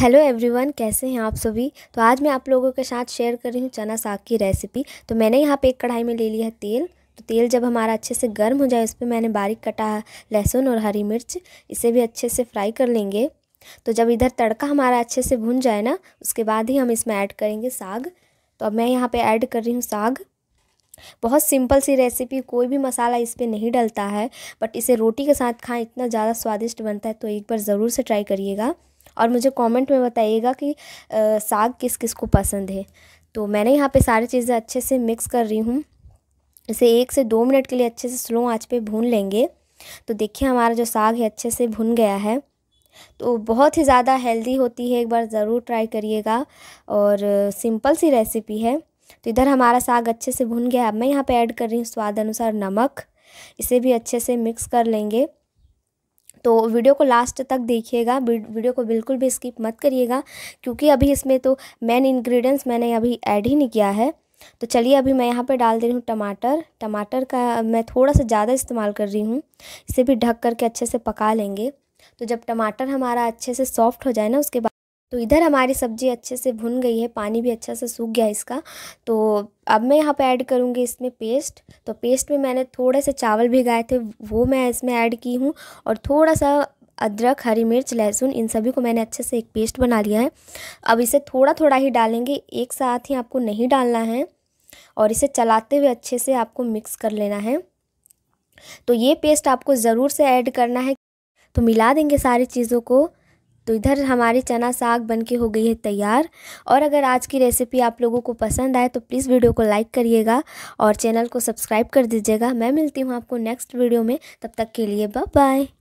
hello everyone कैसे हैं आप सभी तो आज मैं आप लोगों के साथ शेयर कर रही हूँ चना साग की रेसिपी तो मैंने यहाँ पे एक कढ़ाई में ले लिया है तेल तो तेल जब हमारा अच्छे से गर्म हो जाए उस पर मैंने बारीक कटा लहसुन और हरी मिर्च इसे भी अच्छे से फ्राई कर लेंगे तो जब इधर तड़का हमारा अच्छे से भुन जाए ना उसके बाद ही हम इसमें ऐड करेंगे साग तो अब मैं यहाँ पर ऐड कर रही हूँ साग बहुत सिंपल सी रेसिपी कोई भी मसाला इस पर नहीं डलता है बट इसे रोटी के साथ खाएँ इतना ज़्यादा स्वादिष्ट बनता है तो एक बार ज़रूर से ट्राई करिएगा और मुझे कमेंट में बताइएगा कि साग किस किस को पसंद है तो मैंने यहाँ पे सारी चीज़ें अच्छे से मिक्स कर रही हूँ इसे एक से दो मिनट के लिए अच्छे से स्लो आँच पे भून लेंगे तो देखिए हमारा जो साग है अच्छे से भुन गया है तो बहुत ही ज़्यादा हेल्दी होती है एक बार ज़रूर ट्राई करिएगा और सिंपल सी रेसिपी है तो इधर हमारा साग अच्छे से भुन गया अब मैं यहाँ पे ऐड कर रही हूँ स्वाद अनुसार नमक इसे भी अच्छे से मिक्स कर लेंगे तो वीडियो को लास्ट तक देखिएगा वीडियो को बिल्कुल भी स्किप मत करिएगा क्योंकि अभी इसमें तो मेन इन्ग्रीडियंट्स मैंने अभी ऐड ही नहीं किया है तो चलिए अभी मैं यहाँ पे डाल दे रही हूँ टमाटर टमाटर का मैं थोड़ा सा ज़्यादा इस्तेमाल कर रही हूँ इसे भी ढक करके अच्छे से पका लेंगे तो जब टमाटर हमारा अच्छे से सॉफ्ट हो जाए ना उसके बाद तो इधर हमारी सब्ज़ी अच्छे से भुन गई है पानी भी अच्छा से सूख गया इसका तो अब मैं यहाँ पे ऐड करूँगी इसमें पेस्ट तो पेस्ट में मैंने थोड़े से चावल भिगाए थे वो मैं इसमें ऐड की हूँ और थोड़ा सा अदरक हरी मिर्च लहसुन इन सभी को मैंने अच्छे से एक पेस्ट बना लिया है अब इसे थोड़ा थोड़ा ही डालेंगे एक साथ ही आपको नहीं डालना है और इसे चलाते हुए अच्छे से आपको मिक्स कर लेना है तो ये पेस्ट आपको ज़रूर से ऐड करना है तो मिला देंगे सारी चीज़ों को तो इधर हमारी चना साग बन के हो गई है तैयार और अगर आज की रेसिपी आप लोगों को पसंद आए तो प्लीज़ वीडियो को लाइक करिएगा और चैनल को सब्सक्राइब कर दीजिएगा मैं मिलती हूँ आपको नेक्स्ट वीडियो में तब तक के लिए बाय बाय